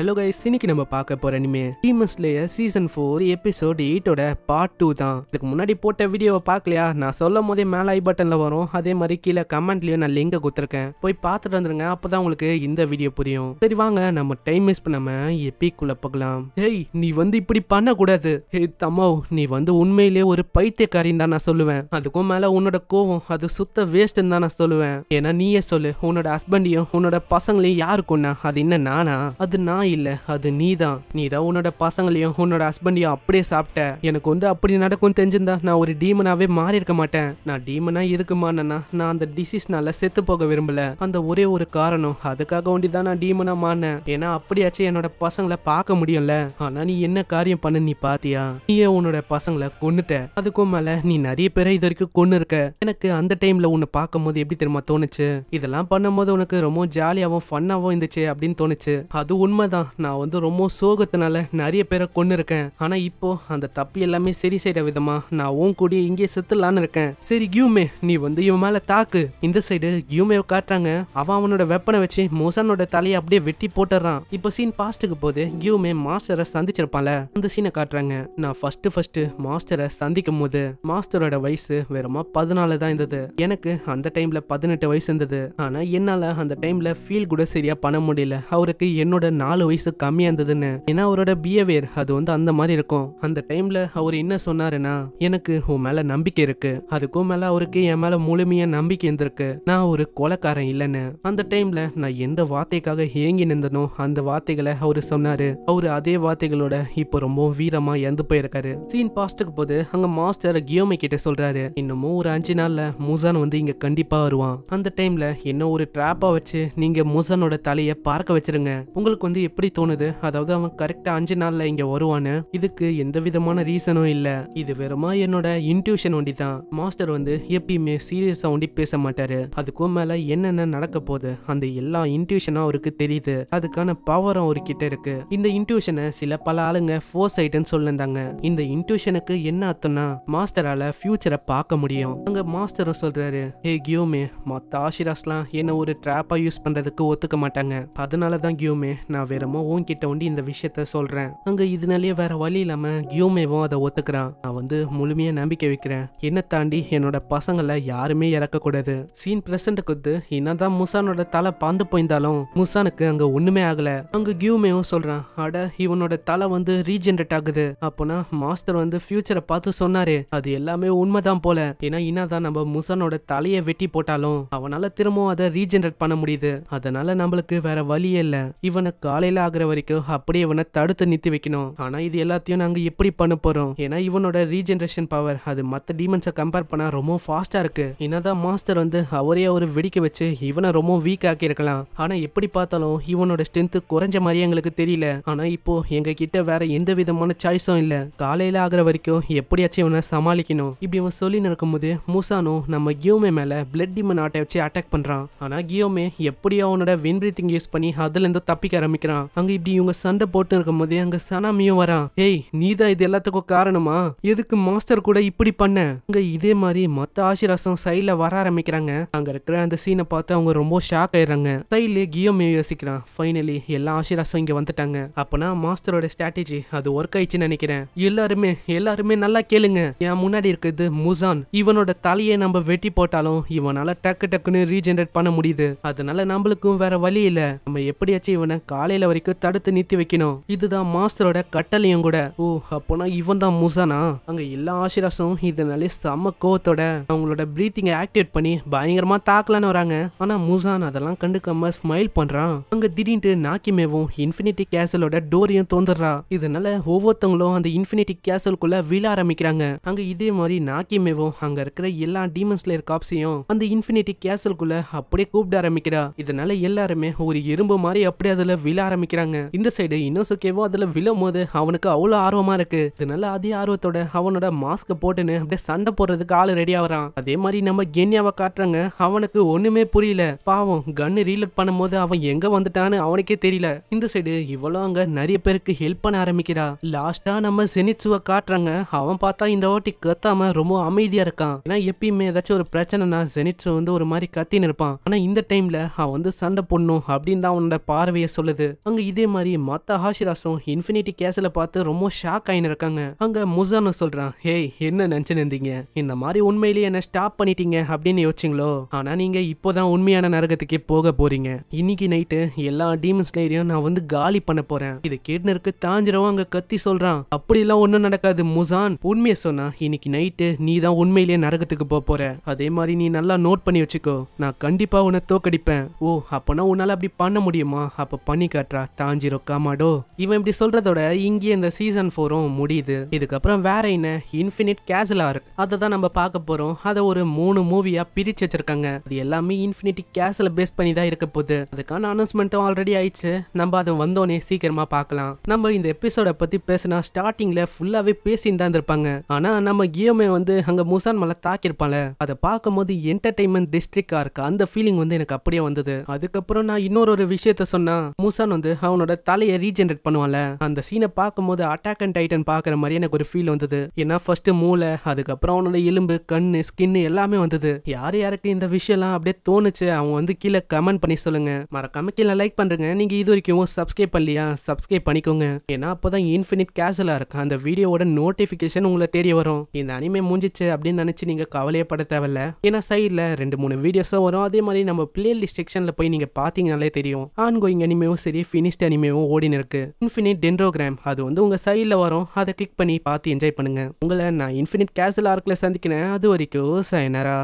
hello guys இன்னைக்கு நம்ம பார்க்க போற anime demon slayer season four episode எயிட்டோட பார்ட் டூ தான் இதுக்கு முன்னாடி போட்ட வீடியோவை பார்க்கலையா நான் சொல்லும் போதே மேலே ஐ பட்டன்ல வரும் அதே மாதிரி கீழே கமெண்ட்லயும் நான் லிங்கை கொடுத்துருக்கேன் போய் பார்த்துட்டு வந்துருங்க அப்பதான் உங்களுக்கு இந்த வீடியோ புரியும் சரி வாங்க நம்ம டைம் மிஸ் பண்ணாம எப்பிக்குள்ள பார்க்கலாம் ஹேய் நீ வந்து இப்படி பண்ணக்கூடாது ஹே தம்மா நீ வந்து உண்மையிலே ஒரு பைத்தியக்காரின்னு தான் நான் சொல்லுவேன் அதுக்கும் மேல உன்னோட கோவம் அது சுத்த வேஸ்ட் தான் நான் சொல்லுவேன் ஏன்னா நீயே சொல்லு உன்னோட ஹஸ்பண்டையும் உன்னோட பசங்களையும் யாருக்கும் அது என்ன நானா அது நான் நான் இல்ல அது நீ தான் நீ தான் உன்னோட பசங்களையும் உன்னோட ஹஸ்பண்டையும் அப்படியே சாப்பிட்ட எனக்கு வந்து அப்படி நடக்கும் தெரிஞ்சிருந்தா நான் ஒரு டீமனாவே மாறி இருக்க மாட்டேன் நான் டீமனா இருக்குமா நான் அந்த டிசீஸ்னால செத்து போக விரும்பல அந்த ஒரே ஒரு காரணம் அதுக்காக வண்டிதான் நான் டீமனா மாறினேன் ஏன்னா அப்படியாச்சும் என்னோட பசங்களை பார்க்க முடியும்ல ஆனா நீ என்ன காரியம் பண்ண நீ பாத்தியா நீயே உன்னோட பசங்களை கொன்னுட்ட அதுக்கும் மேல நீ நிறைய பேரை இது வரைக்கும் கொண்டு இருக்க எனக்கு அந்த டைம்ல உன்னை பார்க்கும் போது எப்படி தெரியுமா தோணுச்சு இதெல்லாம் பண்ணும்போது உனக்கு ரொம்ப ஜாலியாவும் ஃபன்னாகவும் இருந்துச்சு அப்படின்னு தோணுச்சு அது உண்மைதான் தான் நான் வந்து ரொம்ப சோகத்தினால நிறைய பேரை கொண்டு இருக்கேன் ஆனா இப்போ அந்த தப்பு எல்லாமே சரி செய்யற விதமா நான் உன் கூடிய இங்கே செத்துலான்னு இருக்கேன் சரி கியூமே நீ வந்து இவன் மேல தாக்கு இந்த சைடு கியூமே காட்டுறாங்க அவன் அவனோட வெப்பனை வச்சு மோசானோட தலையை அப்படியே வெட்டி போட்டுறான் இப்போ சீன் பாஸ்ட்டுக்கு போது கியூமே மாஸ்டரை சந்திச்சிருப்பான்ல அந்த சீனை காட்டுறாங்க நான் ஃபர்ஸ்ட் ஃபர்ஸ்ட் மாஸ்டரை சந்திக்கும் போது மாஸ்டரோட வயசு வெறுமா பதினாலு தான் இருந்தது எனக்கு அந்த டைம்ல பதினெட்டு வயசு இருந்தது ஆனா என்னால அந்த டைம்ல ஃபீல் கூட சரியா பண்ண முடியல அவருக்கு என்னோட நாலு நாலு வயசு கம்மியா இருந்ததுன்னு ஏன்னா அவரோட பிஹேவியர் அது வந்து அந்த மாதிரி இருக்கும் அந்த டைம்ல அவர் என்ன சொன்னாருன்னா எனக்கு உன் மேல நம்பிக்கை இருக்கு அதுக்கும் மேல அவருக்கு என் மேல முழுமையா நம்பிக்கை இருந்திருக்கு நான் ஒரு கொலைக்காரன் இல்லைன்னு அந்த டைம்ல நான் எந்த வார்த்தைக்காக ஏங்கி நின்றனோ அந்த வார்த்தைகளை அவரு சொன்னாரு அவரு அதே வார்த்தைகளோட இப்போ ரொம்ப வீரமா இறந்து போயிருக்காரு சீன் பாஸ்டுக்கு போது அங்க மாஸ்டர் கியோமை கிட்ட சொல்றாரு இன்னமும் ஒரு அஞ்சு நாள்ல முசான் வந்து இங்க கண்டிப்பா வருவான் அந்த டைம்ல என்ன ஒரு டிராப்பா வச்சு நீங்க முசானோட தலையை பார்க்க வச்சிருங்க உங்களுக்கு வந்து எப்படி தோணுது அதாவது அவன் கரெக்டா அஞ்சு நாள்ல இங்க வருவானு இதுக்கு எந்த விதமான ரீசனும் இல்ல இது வெறுமா என்னோட இன்ட்யூஷன் ஒண்டி தான் மாஸ்டர் வந்து எப்பயுமே சீரியஸா ஒண்டி பேச மாட்டாரு அதுக்கும் மேல என்னென்ன நடக்க போகுது அந்த எல்லா இன்ட்யூஷனும் அவருக்கு தெரியுது அதுக்கான பவரும் அவருகிட்ட இருக்கு இந்த இன்ட்யூஷனை சில பல ஆளுங்க ஃபோர்ஸ் ஐட்டுன்னு சொல்லியிருந்தாங்க இந்த இன்ட்யூஷனுக்கு என்ன அர்த்தம்னா மாஸ்டரால ஃபியூச்சரை பார்க்க முடியும் அங்க மாஸ்டரும் சொல்றாரு ஹே கியூமே மற்ற ஆஷிராஸ்லாம் என்ன ஒரு ட்ராப்பா யூஸ் பண்றதுக்கு ஒத்துக்க மாட்டாங்க அதனால தான் கியூமே நான் ஆயிரமோ உன்கிட்ட வந்து இந்த விஷயத்த சொல்றேன் அங்க இதனாலேயே வேற வழி இல்லாம கியூமேவும் அதை ஒத்துக்கிறான் நான் வந்து முழுமையா நம்பிக்கை வைக்கிறேன் என்ன தாண்டி என்னோட பசங்களை யாருமே இறக்கக்கூடாது சீன் பிரசன்ட் குத்து என்னதான் முசானோட தலை பாந்து போயிருந்தாலும் முசானுக்கு அங்க ஒண்ணுமே ஆகல அங்க கியூமேவும் சொல்றான் அட இவனோட தலை வந்து ரீஜென்ரேட் ஆகுது அப்போனா மாஸ்டர் வந்து ஃபியூச்சரை பார்த்து சொன்னாரு அது எல்லாமே உண்மைதான் போல ஏன்னா என்னதான் நம்ம முசானோட தலையை வெட்டி போட்டாலும் அவனால திரும்பவும் அதை ரீஜென்ரேட் பண்ண முடியுது அதனால நம்மளுக்கு வேற வழியே இல்ல இவனை காலை கொலையில ஆகுற வரைக்கும் அப்படியே இவனை தடுத்து நிறுத்தி வைக்கணும் ஆனா இது எல்லாத்தையும் நாங்க எப்படி பண்ண போறோம் ஏன்னா இவனோட ரீஜென்ரேஷன் பவர் அது மற்ற டீமன்ஸை கம்பேர் பண்ணா ரொம்ப ஃபாஸ்டா இருக்கு என்னதான் மாஸ்டர் வந்து அவரே ஒரு வெடிக்க வச்சு இவனை ரொம்ப வீக் ஆக்கி இருக்கலாம் ஆனா எப்படி பார்த்தாலும் இவனோட ஸ்ட்ரென்த் குறைஞ்ச மாதிரி எங்களுக்கு தெரியல ஆனா இப்போ எங்க கிட்ட வேற எந்த விதமான சாய்ஸும் இல்ல காலையில ஆகிற வரைக்கும் எப்படியாச்சும் இவனை சமாளிக்கணும் இப்படி இவன் சொல்லி போது மூசானும் நம்ம கியோமே மேல பிளட் டிமன் ஆட்டை வச்சு அட்டாக் பண்றான் ஆனா கியோமே எப்படியோ அவனோட வின் பிரீத்திங் யூஸ் பண்ணி அதுல இருந்து தப்பிக்க ஆரம்பிக்கிறான் போறான் அங்க இப்படி இவங்க சண்டை போட்டு இருக்கும் போதே அங்க சனாமியும் வரான் ஏய் நீதான் இது எல்லாத்துக்கும் காரணமா எதுக்கு மாஸ்டர் கூட இப்படி பண்ண அங்க இதே மாதிரி மத்த ஆசிராசம் சைட்ல வர ஆரம்பிக்கிறாங்க அங்க இருக்கிற அந்த சீனை பார்த்து அவங்க ரொம்ப ஷாக் ஆயிடுறாங்க சைட்ல கியோமே யோசிக்கிறான் ஃபைனலி எல்லா ஆசிராசம் இங்க வந்துட்டாங்க அப்பனா மாஸ்டரோட ஸ்ட்ராட்டஜி அது ஒர்க் ஆயிடுச்சுன்னு நினைக்கிறேன் எல்லாருமே எல்லாருமே நல்லா கேளுங்க என் முன்னாடி இருக்குது முசான் இவனோட தலையை நம்ம வெட்டி போட்டாலும் இவனால டக்கு டக்குன்னு ரீஜென்ரேட் பண்ண முடியுது அதனால நம்மளுக்கும் வேற வழி இல்ல நம்ம எப்படியாச்சும் இவனை காலையில வரைக்கும் தடுத்து நிறுத்தி வைக்கணும் இதுதான் மாஸ்டரோட கட்டளையும் கூட ஓ அப்போனா இவன் தான் முசானா அங்க எல்லா ஆசிராசும் இதனாலே செம்ம கோவத்தோட அவங்களோட பிரீத்திங்கை ஆக்டிவேட் பண்ணி பயங்கரமா தாக்கலான்னு வராங்க ஆனா முசான் அதெல்லாம் கண்டுக்காம ஸ்மைல் பண்றான் அங்க திடீர்னு நாக்கிமேவும் இன்ஃபினிட்டி கேசலோட டோரியும் தோந்துடுறா இதனால ஒவ்வொருத்தவங்களும் அந்த இன்ஃபினிட்டி கேசலுக்குள்ள வீழ ஆரம்பிக்கிறாங்க அங்க இதே மாதிரி நாக்கிமேவும் அங்க இருக்கிற எல்லா டீமன்ஸ்ல இருக்க ஆப்ஸையும் அந்த இன்ஃபினிட்டி கேசலுக்குள்ள அப்படியே கூப்பிட ஆரம்பிக்கிறா இதனால எல்லாருமே ஒரு எறும்பு மாதிரி அப்படியே அதுல விழ ஆரம்பிக்கிறாங்க இந்த சைடு இன்னோசுக்கேவோ அதுல விழும் போது அவனுக்கு அவ்வளவு ஆர்வமா இருக்கு இதனால அதே ஆர்வத்தோட அவனோட மாஸ்க போட்டுன்னு அப்படியே சண்டை போடுறதுக்கு ஆள் ரெடி ஆகிறான் அதே மாதிரி நம்ம கென்யாவை காட்டுறாங்க அவனுக்கு ஒண்ணுமே புரியல பாவம் கன்னு பண்ணும் போது அவன் எங்க வந்துட்டான்னு அவனுக்கே தெரியல இந்த சைடு இவ்வளவு அங்க நிறைய பேருக்கு ஹெல்ப் பண்ண ஆரம்பிக்கிறா லாஸ்டா நம்ம செனிச்சுவை காட்டுறாங்க அவன் பார்த்தா இந்த வாட்டி கத்தாம ரொம்ப அமைதியா இருக்கான் ஏன்னா எப்பயுமே ஏதாச்சும் ஒரு பிரச்சனைனா செனிச்சு வந்து ஒரு மாதிரி கத்தின்னு இருப்பான் ஆனா இந்த டைம்ல அவன் வந்து சண்டை போடணும் அப்படின்னு தான் அவனோட பார்வையை சொல்லுது அங்க இதே மாதிரி மத்த ஹாஷிராஸும் இன்ஃபினிட்டி கேஸ்ல பார்த்து ரொம்ப ஷாக் ஆயின் இருக்காங்க அங்க முசானு சொல்றான் ஹேய் என்ன நினைந்தீங்க இந்த மாதிரி உண்மையிலேயே என்ன ஸ்டாப் பண்ணிட்டீங்க அப்படின்னு யோசிச்சிங்களோ ஆனா நீங்க இப்போதான் உண்மையான நரகத்துக்கே போக போறீங்க இன்னைக்கு நைட்டு எல்லா டீமன் ஸ்லேயரையும் நான் வந்து காலி பண்ண போறேன் இது கேட்டுனருக்கு தாஞ்சிரவும் அங்க கத்தி சொல்றான் அப்படிலாம் ஒன்றும் நடக்காது முசான் உண்மையை சொன்னா இன்னைக்கு நைட்டு நீ தான் உண்மையிலேயே நரகத்துக்கு போக போற அதே மாதிரி நீ நல்லா நோட் பண்ணி வச்சுக்கோ நான் கண்டிப்பா உன்னை தோக்கடிப்பேன் ஓ அப்பனா உன்னால அப்படி பண்ண முடியுமா அப்ப பண்ணி காட்டுறான் சொல்றா தாஞ்சிரோ மாடோ இவன் இப்படி சொல்றதோட இங்கே இந்த சீசன் ஃபோரும் முடியுது இதுக்கப்புறம் வேற என்ன இன்ஃபினிட் கேசல் இருக்கு அதை தான் நம்ம பார்க்க போறோம் அதை ஒரு மூணு மூவியா பிரிச்சு வச்சிருக்காங்க அது எல்லாமே இன்ஃபினிட்டி கேசல பேஸ் பண்ணி தான் இருக்க போகுது அதுக்கான அனௌன்ஸ்மெண்ட்டும் ஆல்ரெடி ஆயிடுச்சு நம்ம அதை வந்தோடனே சீக்கிரமா பார்க்கலாம் நம்ம இந்த எபிசோட பத்தி பேசினா ஸ்டார்டிங்ல ஃபுல்லாவே பேசின்னு தான் இருப்பாங்க ஆனா நம்ம கியோமே வந்து அங்க முசான் மலை தாக்கியிருப்பான்ல அதை பார்க்கும் போது என்டர்டைன்மெண்ட் டிஸ்ட்ரிக்டா இருக்கு அந்த ஃபீலிங் வந்து எனக்கு அப்படியே வந்தது அதுக்கப்புறம் நான் இன்னொரு ஒரு விஷயத்த சொன்னா முசான் வந்து அவனோட தலையை ரீஜென்ரேட் பண்ணுவான்ல அந்த சீனை பார்க்கும்போது அட்டாக் அண்ட் டைட்டன் பார்க்குற மாதிரி எனக்கு ஒரு ஃபீல் வந்தது ஏன்னா ஃபர்ஸ்ட் மூளை அதுக்கப்புறம் அவனோட எலும்பு கண்ணு ஸ்கின்னு எல்லாமே வந்தது யார் யாருக்கு இந்த விஷயம்லாம் அப்படியே தோணுச்சு அவங்க வந்து கீழே கமெண்ட் பண்ணி சொல்லுங்க மறக்காம கீழே லைக் பண்றேங்க நீங்க இது வரைக்கும் சப்ஸ்கிரைப் பண்ணலையா சப்ஸ்கிரைப் பண்ணிக்கோங்க ஏன்னா அப்போதான் இன்ஃபினிட் கேசலா இருக்கு அந்த வீடியோவோட நோட்டிபிகேஷன் உங்களை தேடி வரும் இந்த அனிமே முடிஞ்சிச்சு அப்படின்னு நினச்சி நீங்கள் கவலையே தேவையில்ல ஏன்னா சைடில் ரெண்டு மூணு வீடியோஸும் வரும் அதே மாதிரி நம்ம பிளேலிஸ்ட் செக்ஷனில் போய் நீங்கள் பார்த்தீங்கனாலே தெரியும் ஆன் கோயிங் அனிமேவும் சரி ஃபினிஷ்ட் அனிமேவும் ஓடினு இருக்கு இன்ஃபினிட் டென்ட்ரோகிராம் அது வந்து உங்கள் சைடில் வரும் அதை கிளிக் பண்ணி பார்த்து என்ஜாய் பண்ணுங்கள் உங்களை நான் இன்ஃபினிட் கேசல் ஆர்க்கில் சந்திக்கிறேன் அது வரைக்கும் சைனரா